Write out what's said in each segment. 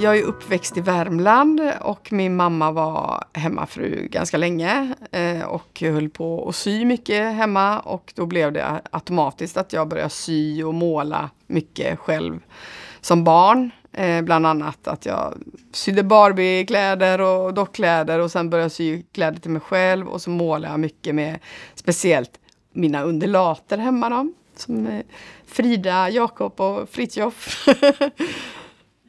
Jag är uppväxt i Värmland och min mamma var hemmafru ganska länge eh, och höll på att sy mycket hemma och då blev det automatiskt att jag började sy och måla mycket själv som barn. Eh, bland annat att jag sydde Barbiekläder och dockkläder och sen började jag sy kläder till mig själv och så målade jag mycket med speciellt mina undulater hemma. Då som eh, Frida, Jakob och Fritjof.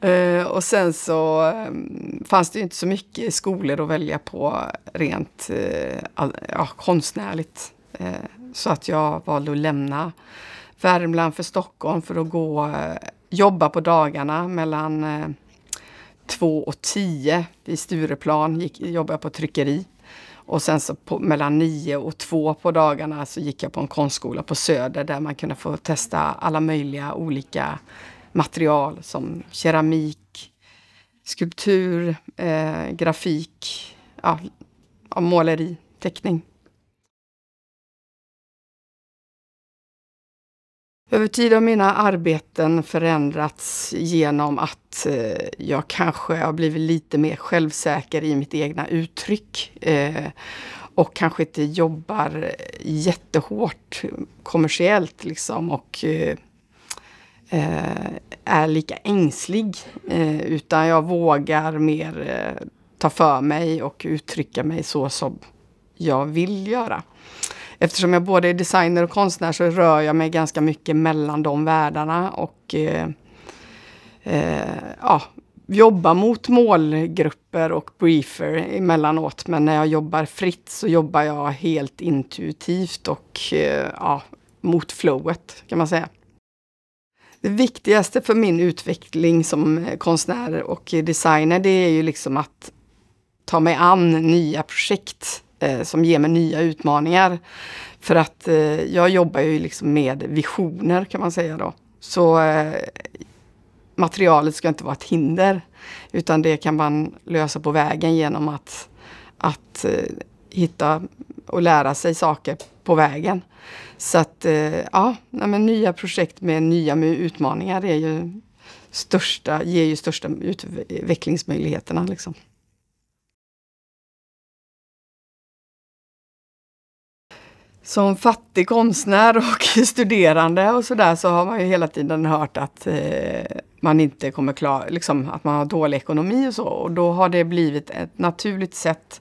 Eh, och sen så ehm, fanns det inte så mycket skolor att välja på rent eh, ja, konstnärligt. Eh, så att jag valde att lämna Värmland för Stockholm för att gå jobba på dagarna mellan två och tio vid Stureplan. Gick, jobbade jag på tryckeri. Och sen så på, mellan nio och två på dagarna så gick jag på en konstskola på Söder där man kunde få testa alla möjliga olika material som keramik, skulptur, eh, grafik, ja, måleri, teckning. Över tid har mina arbeten förändrats genom att eh, jag kanske har blivit lite mer självsäker i mitt egna uttryck. Eh, och kanske inte jobbar jättehårt kommersiellt liksom och eh, Eh, är lika ängslig. Eh, utan jag vågar mer eh, ta för mig och uttrycka mig så som jag vill göra. Eftersom jag både är designer och konstnär så rör jag mig ganska mycket mellan de världarna och eh, eh, ja, jobbar mot målgrupper och briefer emellanåt. Men när jag jobbar fritt så jobbar jag helt intuitivt och eh, ja, mot flowet kan man säga det viktigaste för min utveckling som eh, konstnär och designer det är ju liksom att ta mig an nya projekt eh, som ger mig nya utmaningar. För att eh, jag jobbar ju liksom med visioner kan man säga då. Så eh, materialet ska inte vara ett hinder utan det kan man lösa på vägen genom att, att eh, hitta och lära sig saker på vägen. Så att eh, ja, men nya projekt med nya utmaningar är ju största, ger ju största utvecklingsmöjligheterna. Liksom. som fattig konstnär och studerande och sådär så har man ju hela tiden hört att eh, man inte kommer klara, liksom att man har dålig ekonomi och så. Och då har det blivit ett naturligt sätt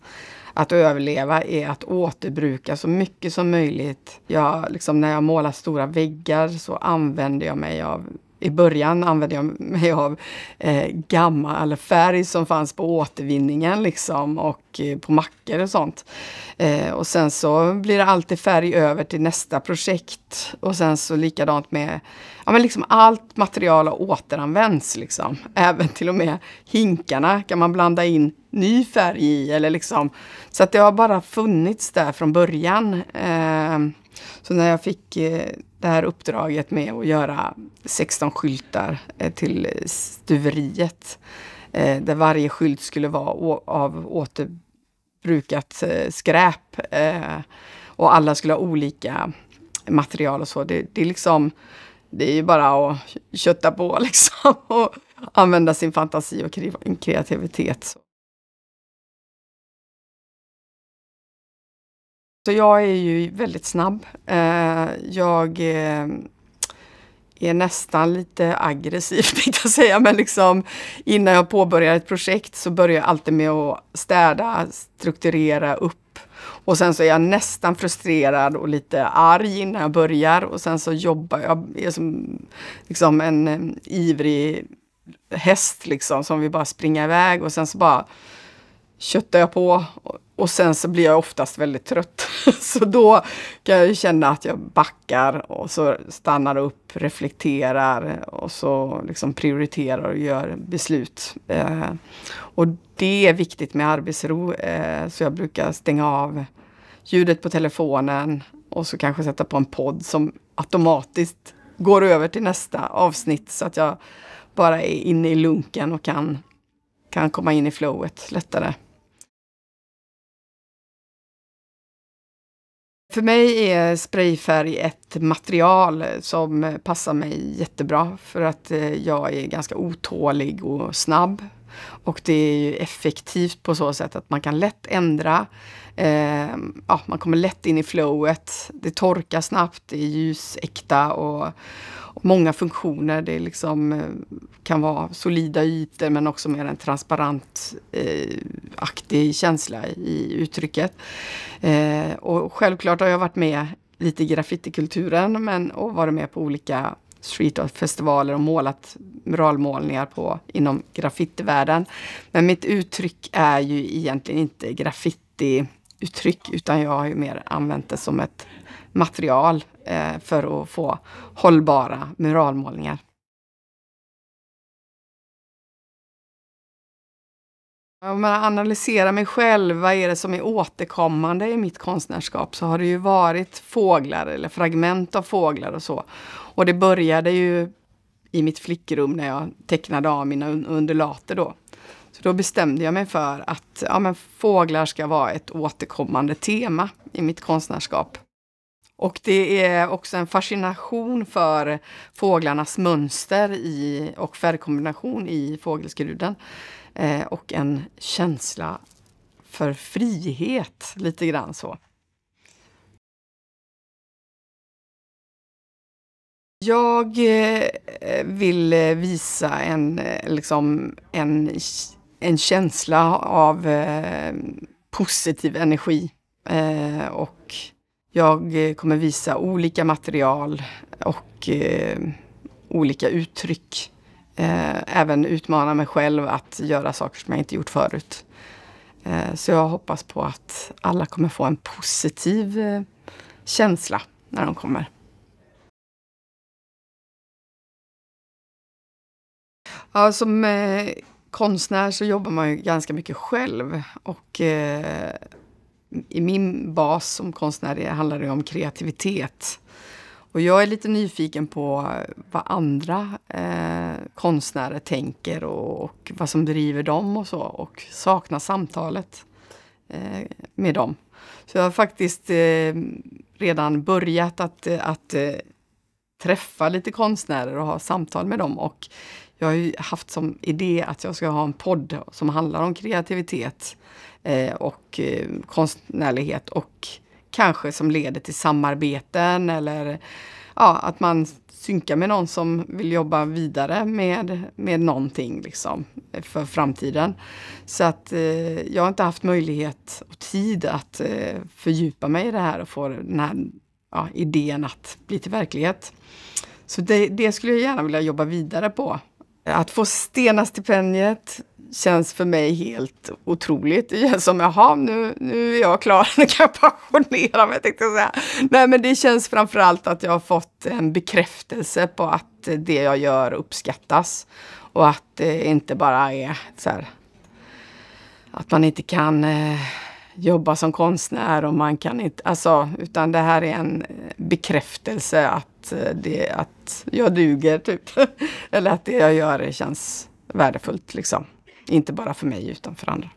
att överleva är att återbruka så mycket som möjligt. Jag, liksom, när jag målar stora väggar så använder jag mig av i början använde jag mig av eh, gammal färg som fanns på återvinningen liksom och eh, på mackor och sånt. Eh, och sen så blir det alltid färg över till nästa projekt. Och sen så likadant med, ja men liksom allt material återanvänds liksom. Även till och med hinkarna kan man blanda in ny färg i. Eller liksom. Så att det har bara funnits där från början. Eh, så när jag fick eh, det här uppdraget med att göra 16 skyltar eh, till stuveriet. Där varje skylt skulle vara av återbrukat skräp. Och alla skulle ha olika material och så. Det, det är liksom det är ju bara att kötta på liksom och använda sin fantasi och kreativitet. Så jag är ju väldigt snabb. Eh, jag eh, är nästan lite aggressiv tänkte jag säga, men liksom innan jag påbörjar ett projekt så börjar jag alltid med att städa, strukturera upp och sen så är jag nästan frustrerad och lite arg innan jag börjar och sen så jobbar jag, är som liksom en eh, ivrig häst liksom som vill bara springa iväg och sen så bara köttar jag på och sen så blir jag oftast väldigt trött. Så då kan jag ju känna att jag backar och så stannar upp, reflekterar och så liksom prioriterar och gör beslut. Eh, och det är viktigt med arbetsro, eh, så jag brukar stänga av ljudet på telefonen och så kanske sätta på en podd som automatiskt går över till nästa avsnitt så att jag bara är inne i lunken och kan, kan komma in i flowet lättare. För mig är sprayfärg ett material som passar mig jättebra för att eh, jag är ganska otålig och snabb. Och det är ju effektivt på så sätt att man kan lätt ändra. Eh, ja, man kommer lätt in i flowet. Det torkar snabbt, det är ljusäkta och, många funktioner. Det liksom, eh, kan vara solida ytor men också mer en transparent eh, känsla i uttrycket. Eh, och självklart har jag varit med lite i graffitikulturen men, och varit med på olika street art-festivaler och målat muralmålningar på, inom graffitivärlden. Men mitt uttryck är ju egentligen inte graffiti uttryck utan jag har ju mer använt det som ett material eh, för att få hållbara muralmålningar. Om man analyserar mig själv, vad är det som är återkommande i mitt konstnärskap? Så har det ju varit fåglar eller fragment av fåglar och så. Och det började ju i mitt flickrum när jag tecknade av mina undulater då. Så då bestämde jag mig för att ja, men fåglar ska vara ett återkommande tema i mitt konstnärskap. Och det är också en fascination för fåglarnas mönster i, och färgkombination i fågelskruden. Eh, och en känsla för frihet, lite grann så. Jag eh, vill visa en, eh, liksom, en, en känsla av eh, positiv energi eh, och jag eh, kommer visa olika material och eh, olika uttryck. Eh, även utmana mig själv att göra saker som jag inte gjort förut. Eh, så jag hoppas på att alla kommer få en positiv eh, känsla när de kommer. Ja, som eh, konstnär så jobbar man ju ganska mycket själv. Och i min bas som konstnär handlar det om kreativitet. Och jag är lite nyfiken på vad andra eh, konstnärer tänker och, och, vad som driver dem och så. Och saknar samtalet eh, med dem. Så jag har faktiskt eh, redan börjat att, att eh, träffa lite konstnärer och ha samtal med dem. Och jag har ju haft som idé att jag ska ha en podd som handlar om kreativitet eh, och eh, konstnärlighet och kanske som leder till samarbeten eller ja, att man synkar med någon som vill jobba vidare med, med någonting liksom, för framtiden. Så att eh, jag har inte haft möjlighet och tid att eh, fördjupa mig i det här och få den här ja, idén att bli till verklighet. Så det, det skulle jag gärna vilja jobba vidare på. Att få Stena-stipendiet känns för mig helt otroligt. Det känns som, jaha, nu, nu är jag klar, nu kan jag pensionera mig, tänkte jag säga. Nej, men det känns framförallt att jag har fått en bekräftelse på att det jag gör uppskattas. Och att det inte bara är så här, att man inte kan eh, jobba som konstnär och man kan inte, alltså, utan det här är en eh, bekräftelse att, eh, det, att jag duger, typ. Eller att det jag gör känns värdefullt, liksom. Inte bara för mig, utan för andra.